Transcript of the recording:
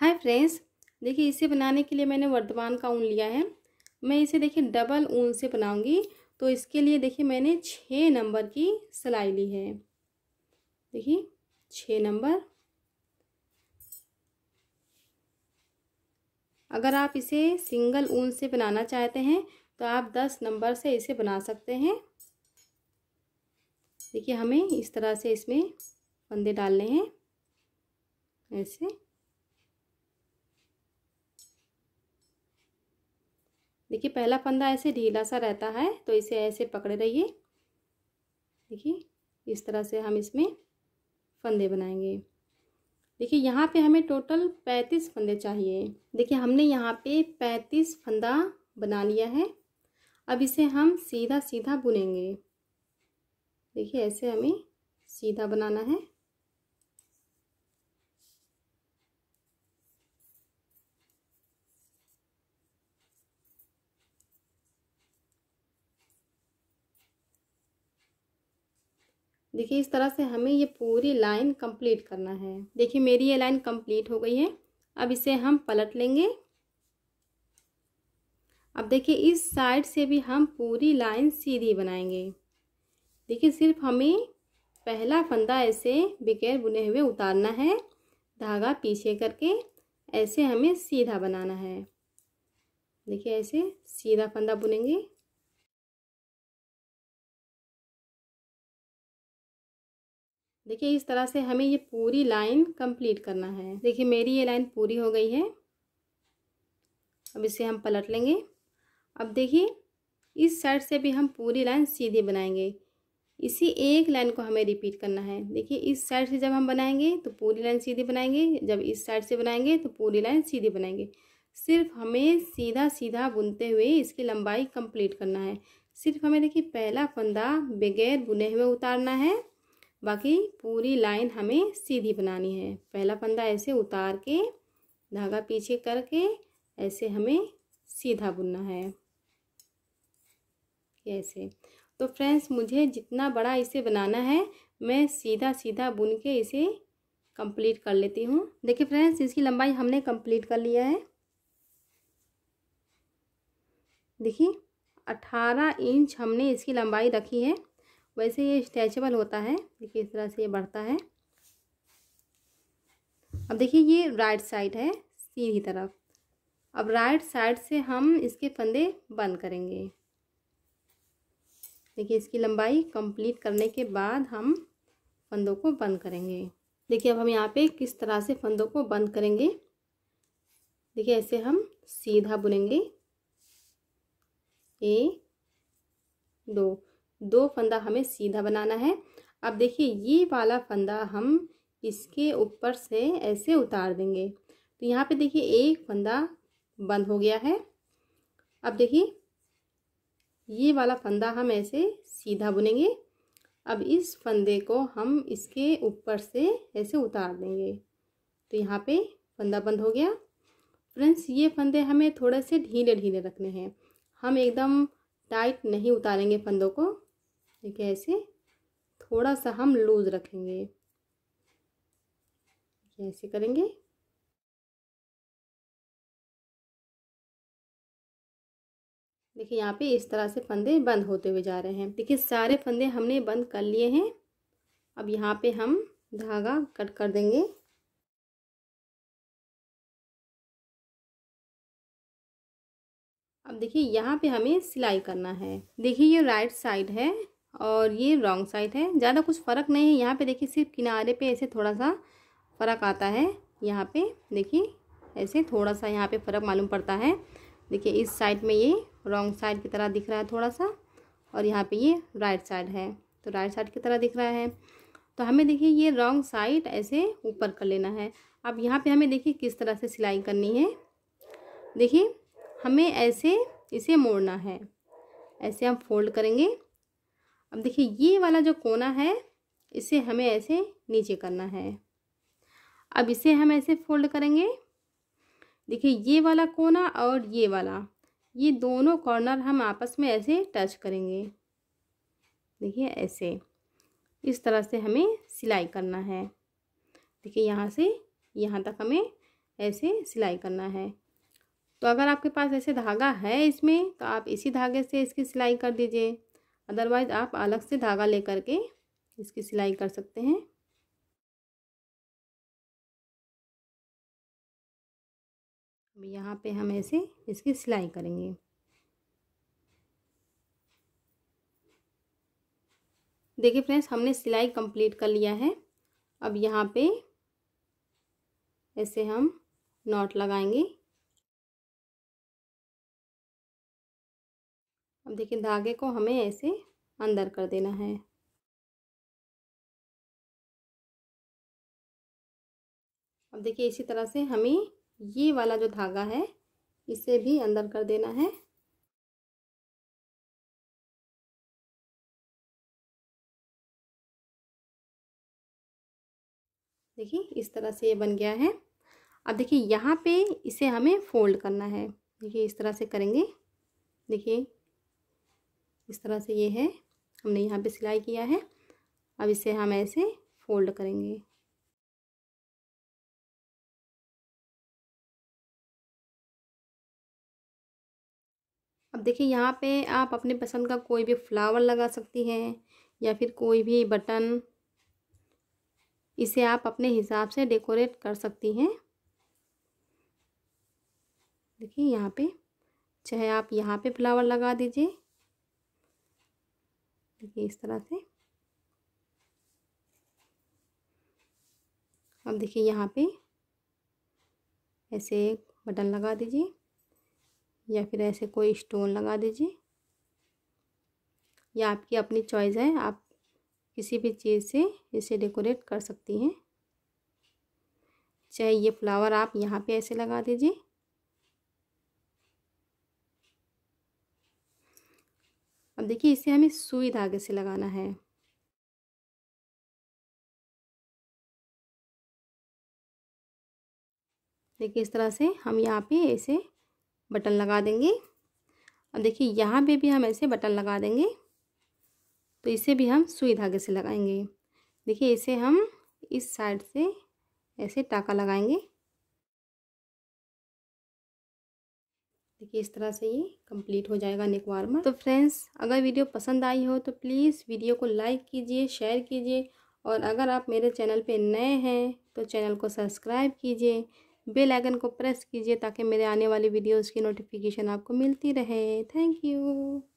hi friends देखिए इसे बनाने के लिए मैंने वर्धमान का ऊन लिया है मैं इसे देखिए डबल ऊन से बनाऊंगी तो इसके लिए देखिए मैंने छः नंबर की सिलाई ली है देखिए छः नंबर अगर आप इसे सिंगल ऊन से बनाना चाहते हैं तो आप दस नंबर से इसे बना सकते हैं देखिए हमें इस तरह से इसमें फंदे डालने हैं ऐसे देखिए पहला फंदा ऐसे ढीला सा रहता है तो इसे ऐसे पकड़े रहिए देखिए इस तरह से हम इसमें फंदे बनाएंगे देखिए यहाँ पे हमें टोटल पैंतीस फंदे चाहिए देखिए हमने यहाँ पे पैंतीस फंदा बना लिया है अब इसे हम सीधा सीधा बुनेंगे देखिए ऐसे हमें सीधा बनाना है देखिए इस तरह से हमें ये पूरी लाइन कंप्लीट करना है देखिए मेरी ये लाइन कंप्लीट हो गई है अब इसे हम पलट लेंगे अब देखिए इस साइड से भी हम पूरी लाइन सीधी बनाएंगे देखिए सिर्फ हमें पहला फंदा ऐसे बगैर बुने हुए उतारना है धागा पीछे करके ऐसे हमें सीधा बनाना है देखिए ऐसे सीधा फंदा बुनेंगे देखिए इस तरह से हमें ये पूरी लाइन कंप्लीट करना है देखिए मेरी ये लाइन पूरी हो गई है अब इसे हम पलट लेंगे अब देखिए इस साइड से भी हम पूरी लाइन सीधे बनाएंगे इसी एक लाइन को हमें रिपीट करना है देखिए इस साइड से जब हम बनाएंगे तो पूरी लाइन सीधी बनाएंगे जब इस साइड से बनाएंगे तो पूरी लाइन सीधी बनाएंगे सिर्फ हमें सीधा सीधा बुनते हुए इसकी लंबाई कंप्लीट करना है सिर्फ हमें देखिए पहला फंदा बगैर बुने हुए उतारना है बाकी पूरी लाइन हमें सीधी बनानी है पहला फंदा ऐसे उतार के धागा पीछे करके ऐसे हमें सीधा बुनना है ऐसे तो फ्रेंड्स मुझे जितना बड़ा इसे बनाना है मैं सीधा सीधा बुन के इसे कंप्लीट कर लेती हूँ देखिए फ्रेंड्स इसकी लंबाई हमने कंप्लीट कर लिया है देखिए अठारह इंच हमने इसकी लंबाई रखी है वैसे ये स्ट्रेचेबल होता है देखिए इस तरह से ये बढ़ता है अब देखिए ये राइट साइड है सीधी तरफ अब राइट साइड से हम इसके फंदे बंद करेंगे देखिए इसकी लंबाई कंप्लीट करने के बाद हम फंदों को बंद करेंगे देखिए अब हम यहाँ पे किस तरह से फंदों को बंद करेंगे देखिए ऐसे हम सीधा बुनेंगे एक दो दो फंदा हमें सीधा बनाना है अब देखिए ये वाला फंदा हम इसके ऊपर से ऐसे उतार देंगे तो यहाँ पे देखिए एक फंदा बंद हो गया है अब देखिए ये वाला फंदा हम ऐसे सीधा बुनेंगे अब इस फंदे को हम इसके ऊपर से ऐसे उतार देंगे तो यहाँ पे फंदा बंद हो गया फ्रेंड्स ये फंदे हमें थोड़े से ढीले ढीले रखने हैं हम एकदम टाइट नहीं उतारेंगे फंदों को देखिए ऐसे थोड़ा सा हम लूज रखेंगे ऐसे करेंगे देखिए यहाँ पे इस तरह से फंदे बंद होते हुए जा रहे हैं देखिए सारे फंदे हमने बंद कर लिए हैं अब यहाँ पे हम धागा कट कर देंगे अब देखिए यहाँ पे हमें सिलाई करना है देखिए ये राइट साइड है और ये रॉन्ग साइड है ज़्यादा कुछ फ़र्क नहीं है यहाँ पे देखिए सिर्फ किनारे पे ऐसे थोड़ा सा फ़र्क आता है यहाँ पे देखिए ऐसे थोड़ा सा यहाँ पे फ़र्क मालूम पड़ता है देखिए इस साइड में ये रॉन्ग साइड की तरह दिख रहा है थोड़ा सा और यहाँ पे ये राइट साइड है तो राइट साइड की तरह दिख रहा है तो हमें देखिए ये रॉन्ग साइड ऐसे ऊपर कर लेना है अब यहाँ पर हमें देखिए किस तरह से सिलाई करनी है देखिए हमें ऐसे इसे मोड़ना है ऐसे हम फोल्ड करेंगे अब देखिए ये वाला जो कोना है इसे हमें ऐसे नीचे करना है अब इसे हम ऐसे फोल्ड करेंगे देखिए ये वाला कोना और ये वाला ये दोनों कॉर्नर हम आपस में ऐसे टच करेंगे देखिए ऐसे इस तरह से हमें सिलाई करना है देखिए यहाँ से यहाँ तक हमें ऐसे सिलाई करना है तो अगर आपके पास ऐसे धागा है इसमें तो आप इसी धागे से इसकी सिलाई कर दीजिए अदरवाइज़ आप अलग से धागा लेकर के इसकी सिलाई कर सकते हैं अब यहाँ पे हम ऐसे इसकी सिलाई करेंगे देखिए फ्रेंड्स हमने सिलाई कंप्लीट कर लिया है अब यहाँ पे ऐसे हम नॉट लगाएंगे अब देखिए धागे को हमें ऐसे अंदर कर देना है अब देखिए इसी तरह से हमें ये वाला जो धागा है इसे भी अंदर कर देना है देखिए इस तरह से ये बन गया है अब देखिए यहाँ पे इसे हमें फोल्ड करना है देखिए इस तरह से करेंगे देखिए इस तरह से ये है हमने यहाँ पे सिलाई किया है अब इसे हम ऐसे फोल्ड करेंगे अब देखिए यहाँ पे आप अपने पसंद का कोई भी फ्लावर लगा सकती हैं या फिर कोई भी बटन इसे आप अपने हिसाब से डेकोरेट कर सकती हैं देखिए यहाँ पे चाहे आप यहाँ पे फ्लावर लगा दीजिए देखिए इस तरह से अब देखिए यहाँ पे ऐसे एक बटन लगा दीजिए या फिर ऐसे कोई स्टोन लगा दीजिए या आपकी अपनी चॉइस है आप किसी भी चीज़ से इसे डेकोरेट कर सकती हैं चाहे ये फ्लावर आप यहाँ पे ऐसे लगा दीजिए अब देखिए इसे हमें सुई धागे से लगाना है देखिए इस तरह से हम यहाँ पे ऐसे बटन लगा देंगे अब देखिए यहाँ पे भी हम ऐसे बटन लगा देंगे तो इसे भी हम सुई धागे से लगाएंगे देखिए इसे हम इस साइड से ऐसे टाका लगाएंगे देखिए इस तरह से ये कंप्लीट हो जाएगा नेक वार्मर तो फ्रेंड्स अगर वीडियो पसंद आई हो तो प्लीज़ वीडियो को लाइक कीजिए शेयर कीजिए और अगर आप मेरे चैनल पे नए हैं तो चैनल को सब्सक्राइब कीजिए बेल आइकन को प्रेस कीजिए ताकि मेरे आने वाली वीडियोज़ की नोटिफिकेशन आपको मिलती रहे थैंक यू